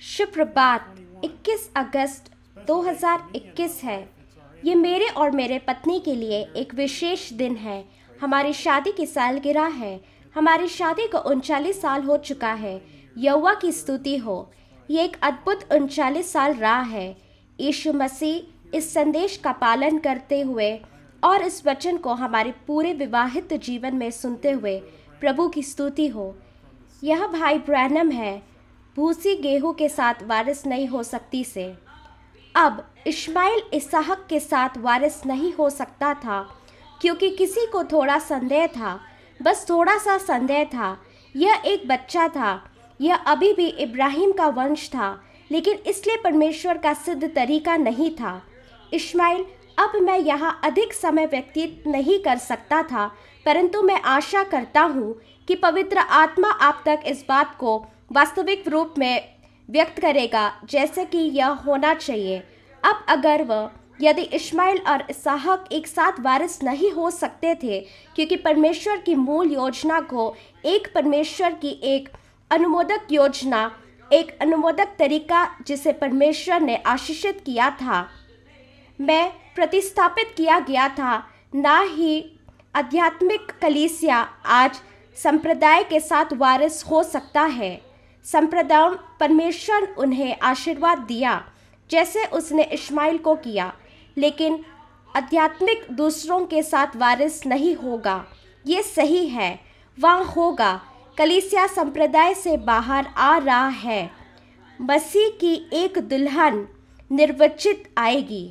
शुक्रबात 21 अगस्त 2021 है ये मेरे और मेरे पत्नी के लिए एक विशेष दिन है हमारी शादी की सालगिरह है हमारी शादी को उनचालीस साल हो चुका है यौवा की स्तुति हो ये एक अद्भुत उनचालीस साल राह है यीशु मसीह इस संदेश का पालन करते हुए और इस वचन को हमारे पूरे विवाहित जीवन में सुनते हुए प्रभु की स्तुति हो यह भाई ब्रैनम है भूसी गेहूं के साथ वारिस नहीं हो सकती से अब इस्माइल इसहाक के साथ वारिस नहीं हो सकता था क्योंकि किसी को थोड़ा संदेह था बस थोड़ा सा संदेह था यह एक बच्चा था यह अभी भी इब्राहिम का वंश था लेकिन इसलिए परमेश्वर का सिद्ध तरीका नहीं था इस्माइल अब मैं यहाँ अधिक समय व्यतीत नहीं कर सकता था परंतु मैं आशा करता हूँ कि पवित्र आत्मा आप तक इस बात को वास्तविक रूप में व्यक्त करेगा जैसे कि यह होना चाहिए अब अगर वह यदि इस्माइल और इसहाक एक साथ वारिस नहीं हो सकते थे क्योंकि परमेश्वर की मूल योजना को एक परमेश्वर की एक अनुमोदक योजना एक अनुमोदक तरीका जिसे परमेश्वर ने आशीषित किया था मैं प्रतिस्थापित किया गया था ना ही आध्यात्मिक कलीसिया आज संप्रदाय के साथ वारिस हो सकता है संप्रदाय परमेश्वर उन्हें आशीर्वाद दिया जैसे उसने इस्माइल को किया लेकिन आध्यात्मिक दूसरों के साथ वारिस नहीं होगा ये सही है वह होगा कलीसिया संप्रदाय से बाहर आ रहा है मसीह की एक दुल्हन निर्वचित आएगी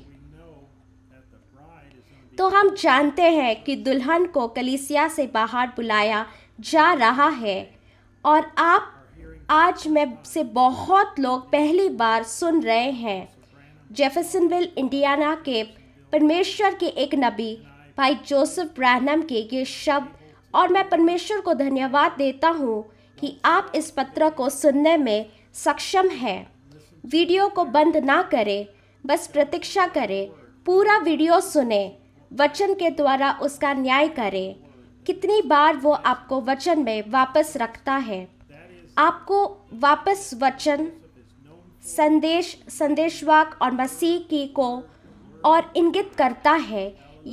तो हम जानते हैं कि दुल्हन को कलीसिया से बाहर बुलाया जा रहा है और आप आज मैं से बहुत लोग पहली बार सुन रहे हैं जेफरसनविल इंडियाना के परमेश्वर के एक नबी भाई जोसेफ ब्रहनम के ये शब्द और मैं परमेश्वर को धन्यवाद देता हूँ कि आप इस पत्र को सुनने में सक्षम हैं वीडियो को बंद ना करें बस प्रतीक्षा करें पूरा वीडियो सुने वचन के द्वारा उसका न्याय करें कितनी बार वो आपको वचन में वापस रखता है आपको वापस वचन संदेश संदेशवाक और मसीह की को और इंगित करता है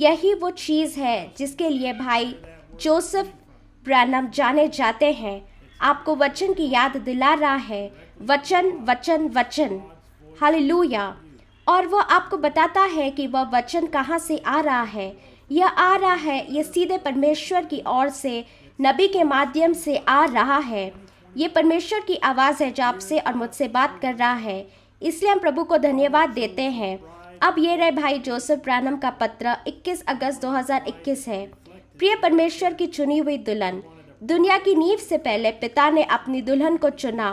यही वो चीज़ है जिसके लिए भाई जोसेफ ब्रैनम जाने जाते हैं आपको वचन की याद दिला रहा है वचन वचन वचन हालेलुया और वह आपको बताता है कि वह वचन कहाँ से आ रहा है यह आ रहा है यह सीधे परमेश्वर की ओर से नबी के माध्यम से आ रहा है ये परमेश्वर की आवाज़ है जो आपसे और मुझसे बात कर रहा है इसलिए हम प्रभु को धन्यवाद देते हैं अब ये रहे भाई जोसेफ प्रानम का पत्र 21 अगस्त 2021 है प्रिय परमेश्वर की चुनी हुई दुल्हन दुनिया की नींव से पहले पिता ने अपनी दुल्हन को चुना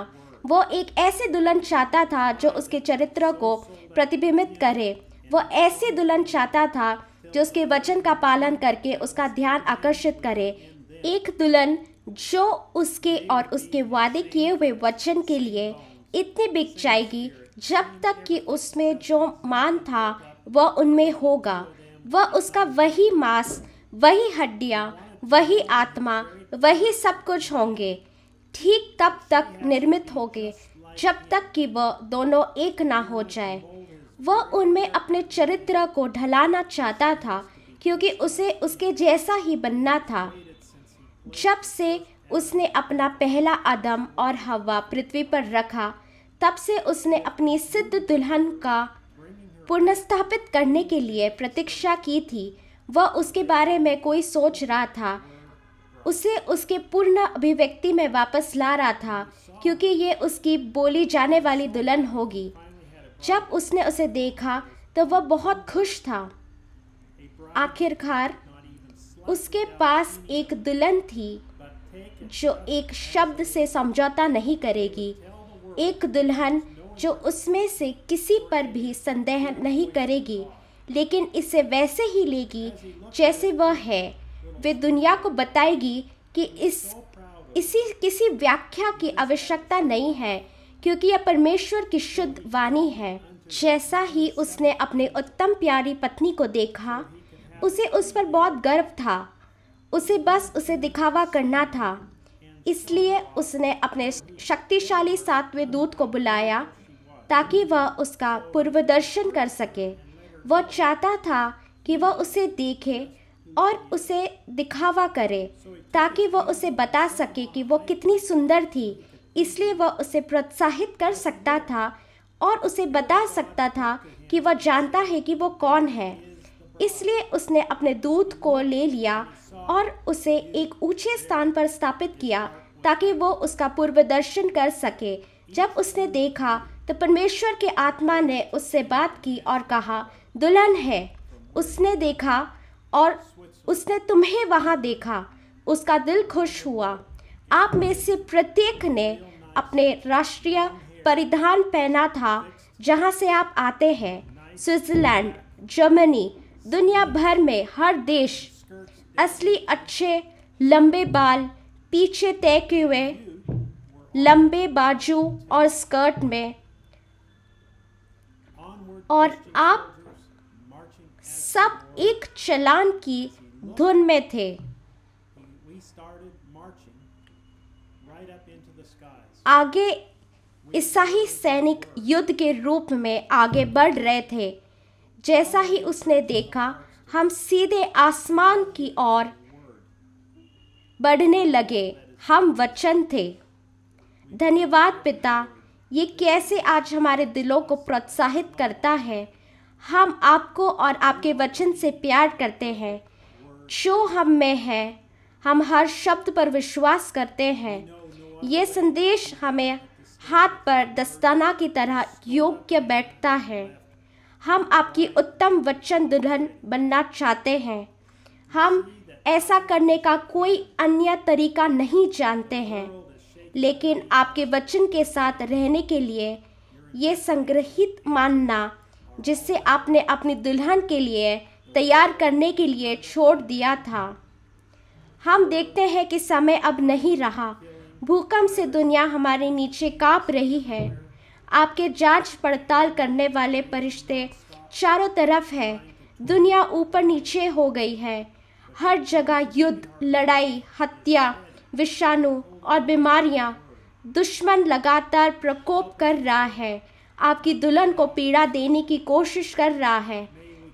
वो एक ऐसे दुल्हन चाहता था जो उसके चरित्र को प्रतिबिंबित करे वो ऐसे दुल्हन चाहता था जो उसके वचन का पालन करके उसका ध्यान आकर्षित करे एक दुल्हन जो उसके और उसके वादे किए हुए वचन के लिए इतनी बिक जाएगी जब तक कि उसमें जो मान था वह उनमें होगा वह उसका वही मांस वही हड्डियाँ वही आत्मा वही सब कुछ होंगे ठीक तब तक निर्मित गए जब तक कि वह दोनों एक ना हो जाए वह उनमें अपने चरित्र को ढलाना चाहता था क्योंकि उसे उसके जैसा ही बनना था जब से उसने अपना पहला आदम और हवा पृथ्वी पर रखा तब से उसने अपनी सिद्ध दुल्हन का पुनर्स्थापित करने के लिए प्रतीक्षा की थी वह उसके बारे में कोई सोच रहा था उसे उसके पूर्ण अभिव्यक्ति में वापस ला रहा था क्योंकि ये उसकी बोली जाने वाली दुल्हन होगी जब उसने उसे देखा तो वह बहुत खुश था आखिरकार उसके पास एक दुल्हन थी जो एक शब्द से समझौता नहीं करेगी एक दुल्हन जो उसमें से किसी पर भी संदेह नहीं करेगी लेकिन इसे वैसे ही लेगी जैसे वह है वे दुनिया को बताएगी कि इस इसी किसी व्याख्या की आवश्यकता नहीं है क्योंकि यह परमेश्वर की शुद्ध वाणी है जैसा ही उसने अपने उत्तम प्यारी पत्नी को देखा उसे उस पर बहुत गर्व था उसे बस उसे दिखावा करना था इसलिए उसने अपने शक्तिशाली सातवें दूत को बुलाया ताकि वह उसका पूर्वदर्शन कर सके वह चाहता था कि वह उसे देखे और उसे दिखावा करे ताकि वह उसे बता सके कि वो कितनी सुंदर थी इसलिए वह उसे प्रोत्साहित कर सकता था और उसे बता सकता था कि वह जानता है कि वो कौन है इसलिए उसने अपने दूध को ले लिया और उसे एक ऊंचे स्थान पर स्थापित किया ताकि वो उसका पूर्व दर्शन कर सके जब उसने देखा तो परमेश्वर के आत्मा ने उससे बात की और कहा दुल्हन है उसने देखा और उसने तुम्हें वहाँ देखा उसका दिल खुश हुआ आप में से प्रत्येक ने अपने राष्ट्रीय परिधान पहना था जहाँ से आप आते हैं स्विट्ज़रलैंड जर्मनी दुनिया भर में हर देश असली अच्छे लंबे बाल पीछे तय किए हुए लंबे बाजू और स्कर्ट में और आप सब एक चलान की धुन में थे आगे ईसाई सैनिक युद्ध के रूप में आगे बढ़ रहे थे जैसा ही उसने देखा हम सीधे आसमान की ओर बढ़ने लगे हम वचन थे धन्यवाद पिता ये कैसे आज हमारे दिलों को प्रोत्साहित करता है हम आपको और आपके वचन से प्यार करते हैं जो हम में है हम हर शब्द पर विश्वास करते हैं ये संदेश हमें हाथ पर दस्ताना की तरह योग्य बैठता है हम आपकी उत्तम वचन दुल्हन बनना चाहते हैं हम ऐसा करने का कोई अन्य तरीका नहीं जानते हैं लेकिन आपके वचन के साथ रहने के लिए ये संग्रहित मानना जिससे आपने अपनी दुल्हन के लिए तैयार करने के लिए छोड़ दिया था हम देखते हैं कि समय अब नहीं रहा भूकंप से दुनिया हमारे नीचे कांप रही है आपके जांच पड़ताल करने वाले परिश्ते चारों तरफ है दुनिया ऊपर नीचे हो गई है हर जगह युद्ध लड़ाई हत्या विषाणु और बीमारियां दुश्मन लगातार प्रकोप कर रहा है आपकी दुल्हन को पीड़ा देने की कोशिश कर रहा है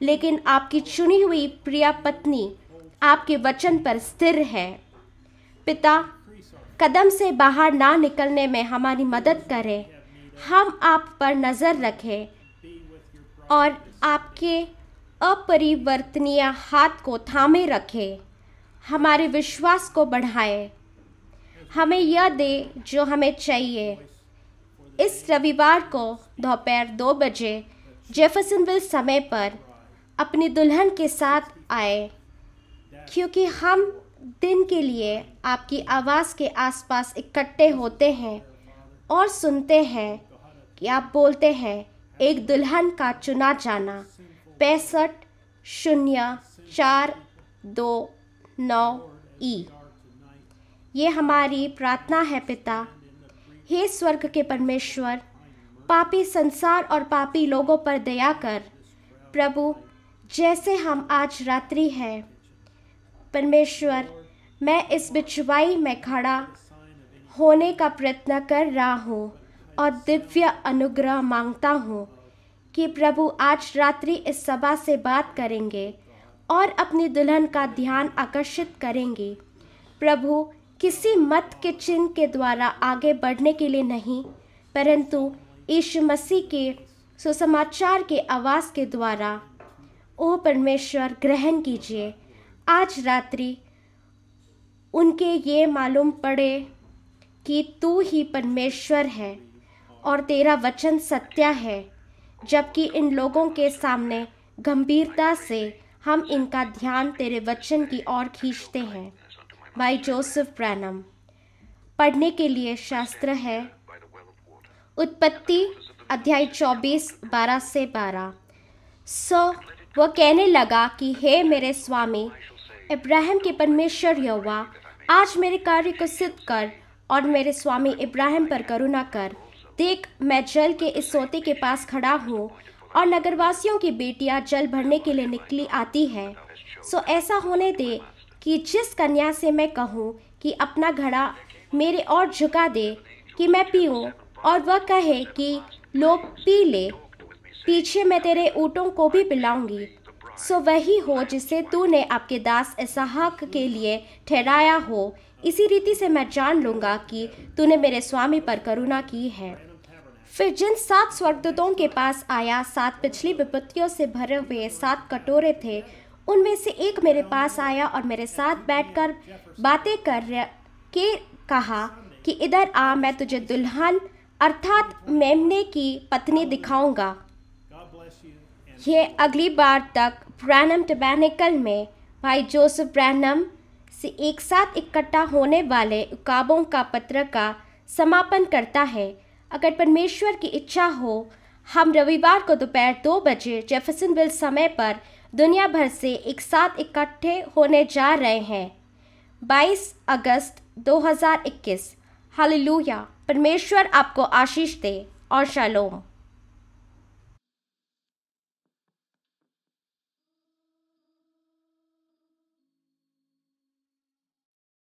लेकिन आपकी चुनी हुई प्रिय पत्नी आपके वचन पर स्थिर है पिता कदम से बाहर ना निकलने में हमारी मदद करें हम आप पर नज़र रखें और आपके अपरिवर्तनीय हाथ को थामे रखें हमारे विश्वास को बढ़ाएं हमें यह दे जो हमें चाहिए रविवार को दोपहर दो बजे जेफरसनविल समय पर अपनी दुल्हन के साथ आए क्योंकि हम दिन के लिए आपकी आवाज़ के आसपास इकट्ठे होते हैं और सुनते हैं कि आप बोलते हैं एक दुल्हन का चुना जाना पैंसठ शून्य चार दो नौ ई ये हमारी प्रार्थना है पिता हे स्वर्ग के परमेश्वर पापी संसार और पापी लोगों पर दया कर प्रभु जैसे हम आज रात्रि हैं परमेश्वर मैं इस बिछवाई में खड़ा होने का प्रयत्न कर रहा हूँ और दिव्य अनुग्रह मांगता हूँ कि प्रभु आज रात्रि इस सभा से बात करेंगे और अपनी दुल्हन का ध्यान आकर्षित करेंगे प्रभु किसी मत के चिन्ह के द्वारा आगे बढ़ने के लिए नहीं परंतु ईशु मसीह के सुसमाचार के आवाज़ के द्वारा ओ परमेश्वर ग्रहण कीजिए आज रात्रि उनके ये मालूम पड़े कि तू ही परमेश्वर है और तेरा वचन सत्या है जबकि इन लोगों के सामने गंभीरता से हम इनका ध्यान तेरे वचन की ओर खींचते हैं बाय जोसेफ ब्रैनम पढ़ने के लिए शास्त्र है उत्पत्ति अध्याय चौबीस बारह से बारह सो वह कहने लगा कि हे मेरे स्वामी इब्राहिम के परमेश्वर यौवा आज मेरे कार्य को सिद्ध कर और मेरे स्वामी इब्राहिम पर करुणा कर देख मैं जल के इस सोते के पास खड़ा हूँ और नगरवासियों की बेटियाँ जल भरने के लिए निकली आती है सो ऐसा होने दे कि जिस कन्या से मैं कहूँ कि अपना घड़ा मेरे और झुका दे कि मैं पीऊँ और वह कहे कि लोग पी ले पीछे मैं तेरे ऊँटों को भी पिलाऊंगी सो वही हो जिसे तूने आपके दास इसहाक के लिए ठहराया हो इसी रीति से मैं जान लूँगा कि तूने मेरे स्वामी पर करुणा की है फिर जिन सात स्वर्गदूतों के पास आया सात पिछली विपत्तियों से भरे हुए सात कटोरे थे उनमें से एक मेरे पास आया और मेरे साथ बैठकर बातें कर के कहा कि इधर आ मैं तुझे दुल्हन अर्थात मेमने की पत्नी दिखाऊंगा यह अगली बार तक ब्रैनम टबैनिकल में भाई जोसेफ ब्रैनम से एक साथ इकट्ठा होने वाले उकाबों का पत्र का समापन करता है अगर परमेश्वर की इच्छा हो हम रविवार को दोपहर दो बजे जेफरसनविल समय पर दुनिया भर से एक साथ इकट्ठे होने जा रहे हैं 22 अगस्त 2021 हालेलुया परमेश्वर आपको आशीष दे और शालोम